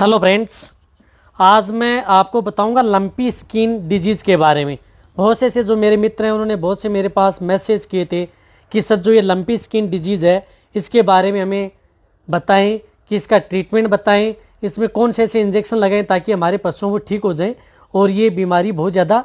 hello friends आज मैं आपको बताऊंगा लंपी स्किन डिजीज़ के बारे में बहुत से ऐसे जो मेरे मित्र हैं उन्होंने बहुत से मेरे पास मैसेज किए थे कि सर जो ये लंपी स्किन डिजीज़ है इसके बारे में हमें बताएं कि इसका ट्रीटमेंट बताएं इसमें कौन से ऐसे इंजेक्शन लगाएं ताकि हमारे पशुओं को ठीक हो जाए और ये बीमारी बहुत ज़्यादा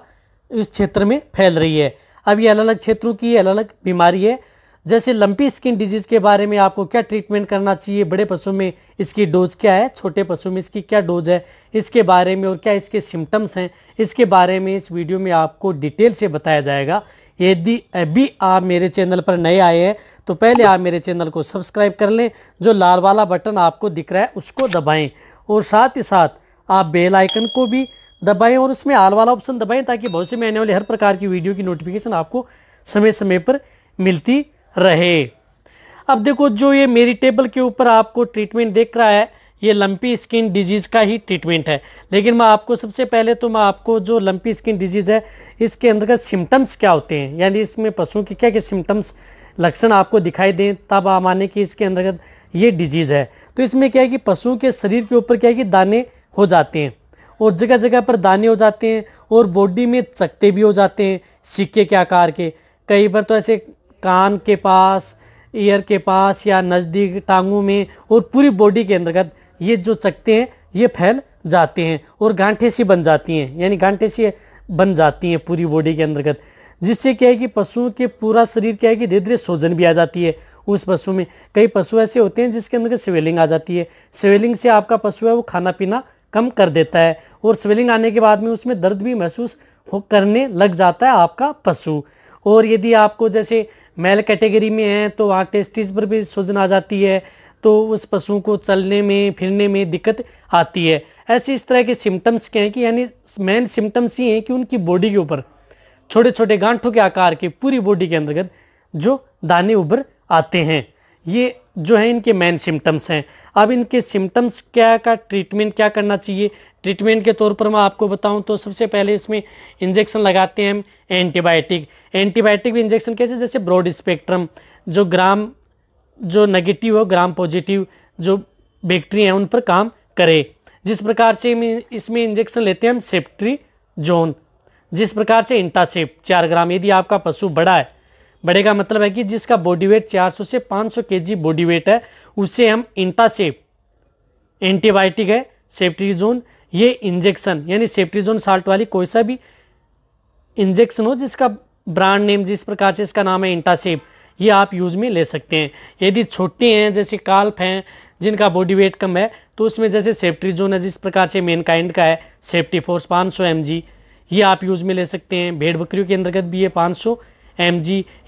इस क्षेत्र में फैल रही है अब ये अलग अलग क्षेत्रों की अलग अलग बीमारी है जैसे लंपी स्किन डिजीज के बारे में आपको क्या ट्रीटमेंट करना चाहिए बड़े पशु में इसकी डोज क्या है छोटे पशु में इसकी क्या डोज है इसके बारे में और क्या इसके सिम्टम्स हैं इसके बारे में इस वीडियो में आपको डिटेल से बताया जाएगा यदि अभी आप मेरे चैनल पर नए आए हैं तो पहले आप मेरे चैनल को सब्सक्राइब कर लें जो लाल वाला बटन आपको दिख रहा है उसको दबाएं और साथ ही साथ आप बेल आइकन को भी दबाएं और उसमें आल वाला ऑप्शन दबाएं ताकि बहुत से में आने वाले हर प्रकार की वीडियो की नोटिफिकेशन आपको समय समय पर मिलती रहे अब देखो जो ये मेरी टेबल के ऊपर आपको ट्रीटमेंट देख रहा है ये लंपी स्किन डिजीज़ का ही ट्रीटमेंट है लेकिन मैं आपको सबसे पहले तो मैं आपको जो लंपी स्किन डिजीज़ है इसके अंतर्गत सिम्टम्स क्या होते हैं यानी इसमें पशुओं के क्या क्या सिम्टम्स लक्षण आपको दिखाई दें तब आप माने कि इसके अंतर्गत ये डिजीज़ है तो इसमें क्या है कि पशुओं के शरीर के ऊपर क्या है कि दाने हो जाते हैं और जगह जगह पर दाने हो जाते हैं और बॉडी में चकते भी हो जाते हैं सिक्के के आकार के कई बार तो ऐसे कान के पास ईयर के पास या नज़दीक टांगों में और पूरी बॉडी के अंतर्गत ये जो चकते हैं ये फैल जाते हैं और गांठे सी बन जाती हैं यानी गांठे सी बन जाती हैं पूरी बॉडी के अंतर्गत जिससे क्या है कि पशुओं के पूरा शरीर क्या है कि धीरे धीरे सोजन भी आ जाती है उस पशु में कई पशु ऐसे होते हैं जिसके अंदर स्वेलिंग आ जाती है स्वेलिंग से आपका पशु है वो खाना पीना कम कर देता है और स्वेलिंग आने के बाद में उसमें दर्द भी महसूस करने लग जाता है आपका पशु और यदि आपको जैसे मेल कैटेगरी में है तो वहाँ टेस्टिस पर भी सूजन आ जाती है तो उस पशुओं को चलने में फिरने में दिक्कत आती है ऐसे इस तरह के सिम्टम्स के हैं कि यानी मेन सिम्टम्स ये हैं कि उनकी बॉडी के ऊपर छोटे छोटे गांठों के आकार के पूरी बॉडी के अंतर्गत जो दाने उभर आते हैं ये जो है इनके मेन सिम्टम्स हैं अब इनके सिम्टम्स क्या का ट्रीटमेंट क्या करना चाहिए ट्रीटमेंट के तौर पर मैं आपको बताऊं तो सबसे पहले इसमें इंजेक्शन लगाते हैं हम एंटीबायोटिक एंटीबायोटिक भी इंजेक्शन कैसे जैसे ब्रॉड स्पेक्ट्रम जो ग्राम जो नेगेटिव हो ग्राम पॉजिटिव जो बैक्टीरिया हैं उन पर काम करे जिस प्रकार से इसमें इंजेक्शन लेते हैं हम सेप्ट्री जोन जिस प्रकार से इंटासेप चार ग्राम यदि आपका पशु बड़ा है बड़े का मतलब है कि जिसका बॉडी वेट 400 से 500 केजी बॉडी वेट है उसे हम इंटासेप एंटीबायोटिक है जोन ये इंजेक्शन यानी सेफ्टी जोन साल्ट वाली कोई सा भी इंजेक्शन हो जिसका ब्रांड नेम जिस प्रकार से इसका नाम है इंटासेप ये आप यूज में ले सकते हैं यदि छोटे हैं जैसे काल्प हैं जिनका बॉडी वेट कम है तो उसमें जैसे सेफ्टी जोन है जिस प्रकार से मेनकाइंड का है सेफ्टी फोर्स 500 सौ ये आप यूज में ले सकते हैं भेड़ बकरियों के अंतर्गत भी ये 500 सौ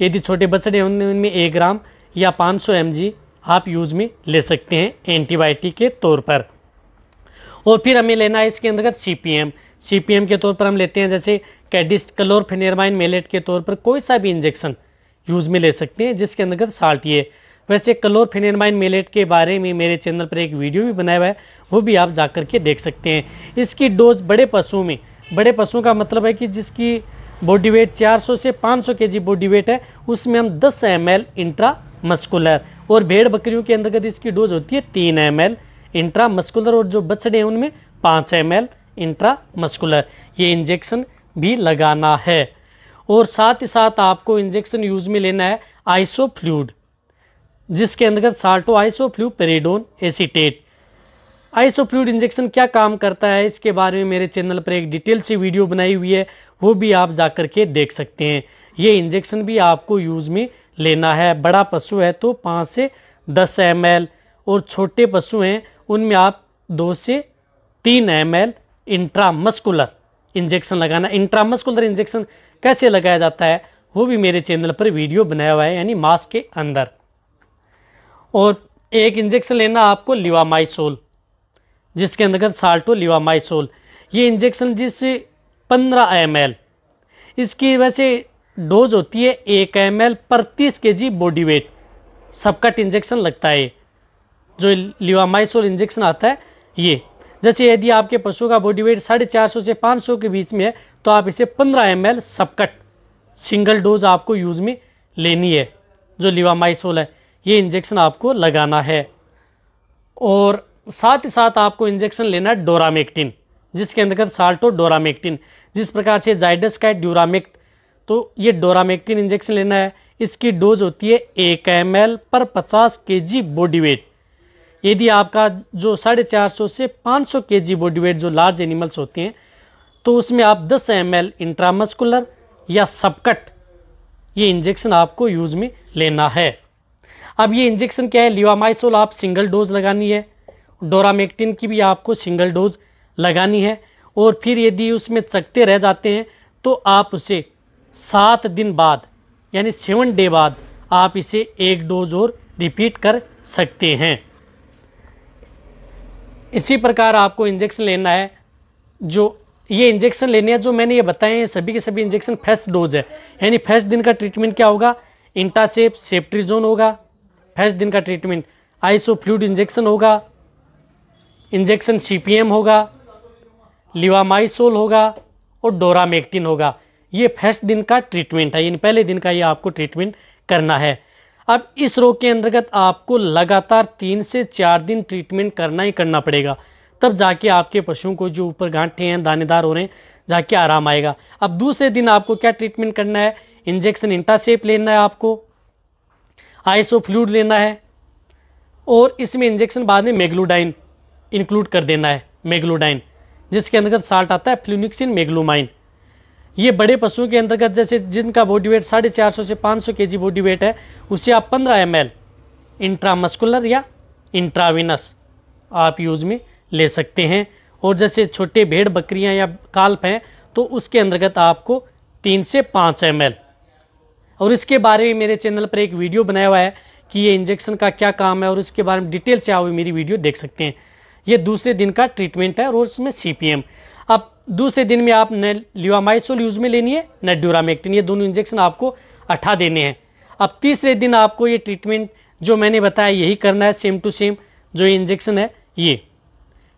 यदि छोटे बछड़े हैं उनमें एक ग्राम या 500 सौ आप यूज में ले सकते हैं एंटीबायोटिक के तौर पर और फिर हमें लेना है इसके अंतर्गत सी सी पी एम के तौर पर हम लेते हैं जैसे कैडिस्ट कलोरफेनिरमाइन मेलेट के तौर पर कोई सा भी इंजेक्शन यूज में ले सकते हैं जिसके अंतर्गत साल्ट ये वैसे कलोरफेनिरमाइन मेलेट के बारे में मेरे चैनल पर एक वीडियो भी बनाया हुआ है वो भी आप जा के देख सकते हैं इसकी डोज बड़े पशुओं में बड़े पशुओं का मतलब है कि जिसकी बॉडी वेट 400 से 500 जी बॉडी वेट है उसमें हम 10 एम एल इंट्रा मस्कुलर और भेड़ बकरियों के अंतर्गत इसकी डोज होती है तीन एम एल इंट्रा मस्कुलर और जो बछड़े हैं उनमें पाँच एम एल इंट्रा मस्कुलर ये इंजेक्शन भी लगाना है और साथ ही साथ आपको इंजेक्शन यूज में लेना है आइसो फ्लूड जिसके अंतर्गत साल्टो आइसो फ्लू पेरेडोन एसीटेट फ्लूड इंजेक्शन क्या काम करता है इसके बारे में मेरे चैनल पर एक डिटेल सी वीडियो बनाई हुई है वो भी आप जा के देख सकते हैं ये इंजेक्शन भी आपको यूज में लेना है बड़ा पशु है तो पाँच से दस एम और छोटे पशु हैं उनमें आप दो से तीन एम एल इंट्रामस्कुलर इंजेक्शन लगाना इंट्रामस्कुलर इंजेक्शन कैसे लगाया जाता है वो भी मेरे चैनल पर वीडियो बनाया हुआ है यानी मास्क के अंदर और एक इंजेक्शन लेना आपको लिवामाइसोल जिसके अंतर्गत साल्टो लिवामाइसोल ये इंजेक्शन जिस 15 एम इसकी वैसे डोज होती है एक एम पर तीस के बॉडी वेट सबकट इंजेक्शन लगता है जो लिवामाइसोल इंजेक्शन आता है ये जैसे यदि आपके पशु का बॉडी वेट साढ़े चार सौ से पाँच सौ के बीच में है तो आप इसे पंद्रह M L subcut single dose आपको यूज में लेनी है जो लिवामाइसोल है ये इंजेक्शन आपको लगाना है और साथ ही साथ आपको इंजेक्शन लेना है डोरामेक्टिन जिसके अंतर्गत साल्टो डोरामेक्टिन जिस प्रकार से जाइडस का है ड्यूरामेक्ट तो ये डोरामेक्टिन इंजेक्शन लेना है इसकी डोज होती है एक एम पर पचास के बॉडी वेट यदि आपका जो साढ़े चार सौ से पाँच सौ के जी बॉडी वेट जो लार्ज एनिमल्स होते हैं तो उसमें आप दस एम एल इंट्रामस्कुलर या सबकट ये इंजेक्शन आपको यूज में लेना है अब ये इंजेक्शन क्या है लिवामाइसोल आप सिंगल डोज लगानी है डोरामेक्टिन की भी आपको सिंगल डोज लगानी है और फिर यदि उसमें चकते रह जाते हैं तो आप उसे सात दिन बाद यानी सेवन डे बाद आप इसे एक डोज और रिपीट कर सकते हैं इसी प्रकार आपको इंजेक्शन लेना है जो ये इंजेक्शन लेने हैं जो मैंने ये बताए हैं सभी के सभी इंजेक्शन फर्स्ट डोज है यानी फर्स्ट दिन का ट्रीटमेंट क्या होगा इंटासेप सेप्ट्रीजोन होगा फर्स्ट दिन का ट्रीटमेंट आइसो फ्लूड इंजेक्शन होगा इंजेक्शन सीपीएम होगा लिवामाइसोल होगा और डोरामेक्टिन होगा ये फर्स्ट दिन का ट्रीटमेंट है यानी पहले दिन का ये आपको ट्रीटमेंट करना है अब इस रोग के अंतर्गत आपको लगातार तीन से चार दिन ट्रीटमेंट करना ही करना पड़ेगा तब जाके आपके पशुओं को जो ऊपर गांठे हैं दानेदार हो रहे हैं जाके आराम आएगा अब दूसरे दिन आपको क्या ट्रीटमेंट करना है इंजेक्शन इंटासेप लेना है आपको आइसो फ्लूड लेना है और इसमें इंजेक्शन बाद में मेग्लोडाइन इंक्लूड कर देना है मेग्लोडाइन जिसके अंतर्गत साल्ट आता है फ्लूनिक्सिन मेग्लोमाइन ये बड़े पशुओं के अंतर्गत जैसे जिनका बॉडी वेट साढ़े चार सौ से पाँच सौ के जी बॉडी वेट है उसे आप पंद्रह एम एल इंट्रामस्कुलर या इंट्राविनस आप यूज में ले सकते हैं और जैसे छोटे भेड़ बकरियां या काल्प हैं तो उसके अंतर्गत आपको तीन से पाँच एम और इसके बारे में मेरे चैनल पर एक वीडियो बनाया हुआ है कि ये इंजेक्शन का क्या काम है और इसके बारे में डिटेल से आप मेरी वीडियो देख सकते हैं ये दूसरे दिन का ट्रीटमेंट है और उसमें सी दूसरे दिन में आप न लिवामाइसोल यूज में लेनी है न ड्यूरामेक्टिन ये दोनों इंजेक्शन आपको अठा देने हैं अब तीसरे दिन आपको ये ट्रीटमेंट जो मैंने बताया यही करना है सेम टू सेम जो इंजेक्शन है ये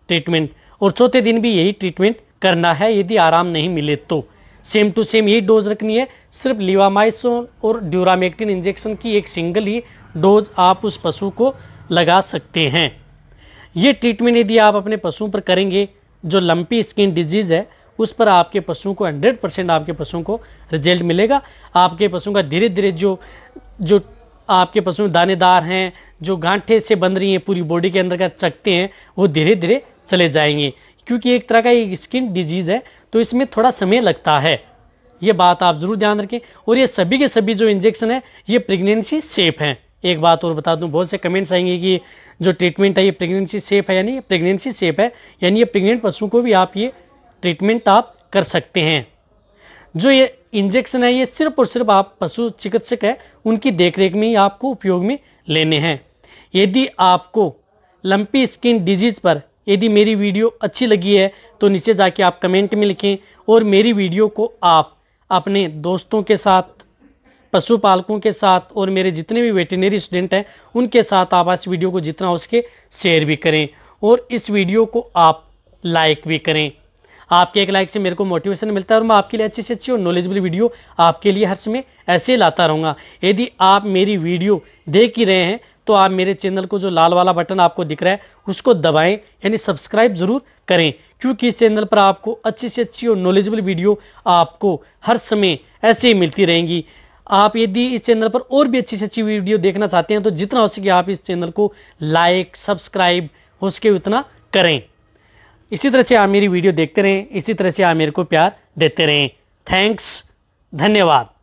ट्रीटमेंट और चौथे दिन भी यही ट्रीटमेंट करना है यदि आराम नहीं मिले तो सेम टू सेम यही डोज रखनी है सिर्फ लिवामाइसोल और ड्यूरामेक्टिन इंजेक्शन की एक सिंगल ही डोज आप उस पशु को लगा सकते हैं ये ट्रीटमेंट यदि आप अपने पशुओं पर करेंगे जो लंपी स्किन डिजीज़ है उस पर आपके पशुओं को 100 परसेंट आपके पशुओं को रिजल्ट मिलेगा आपके पशुओं का धीरे धीरे जो जो आपके पशु दानेदार हैं जो गांठे से बन रही हैं पूरी बॉडी के अंदर का चकते हैं वो धीरे धीरे चले जाएंगे क्योंकि एक तरह का ये स्किन डिजीज़ है तो इसमें थोड़ा समय लगता है ये बात आप ज़रूर ध्यान रखें और ये सभी के सभी जो इंजेक्शन है ये प्रेगनेंसी सेफ हैं एक बात और बता दूं बहुत से कमेंट्स आएंगे कि जो ट्रीटमेंट है ये प्रेगनेंसी सेफ है यानी प्रेगनेंसी सेफ है यानी ये प्रेग्नेंट पशु को भी आप ये ट्रीटमेंट आप कर सकते हैं जो ये इंजेक्शन है ये सिर्फ और सिर्फ आप पशु चिकित्सक है उनकी देखरेख में ही आपको उपयोग में लेने हैं यदि आपको लंपी स्किन डिजीज पर यदि मेरी वीडियो अच्छी लगी है तो नीचे जाके आप कमेंट में लिखें और मेरी वीडियो को आप अपने दोस्तों के साथ पशुपालकों के साथ और मेरे जितने भी वेटनरी स्टूडेंट हैं उनके साथ आप इस वीडियो को जितना हो सके शेयर भी करें और इस वीडियो को आप लाइक भी करें आपके एक लाइक से मेरे को मोटिवेशन मिलता है और मैं आपके लिए अच्छी से अच्छी और नॉलेजबल वीडियो आपके लिए हर समय ऐसे लाता रहूँगा यदि आप मेरी वीडियो देख ही रहे हैं तो आप मेरे चैनल को जो लाल वाला बटन आपको दिख रहा है उसको दबाएं यानी सब्सक्राइब ज़रूर करें क्योंकि इस चैनल पर आपको अच्छी से अच्छी और नॉलेजबल वीडियो आपको हर समय ऐसे ही मिलती रहेंगी आप यदि इस चैनल पर और भी अच्छी से अच्छी वीडियो देखना चाहते हैं तो जितना हो सके आप इस चैनल को लाइक सब्सक्राइब हो सके उतना करें इसी तरह से आप मेरी वीडियो देखते रहें इसी तरह से आप मेरे को प्यार देते रहें थैंक्स धन्यवाद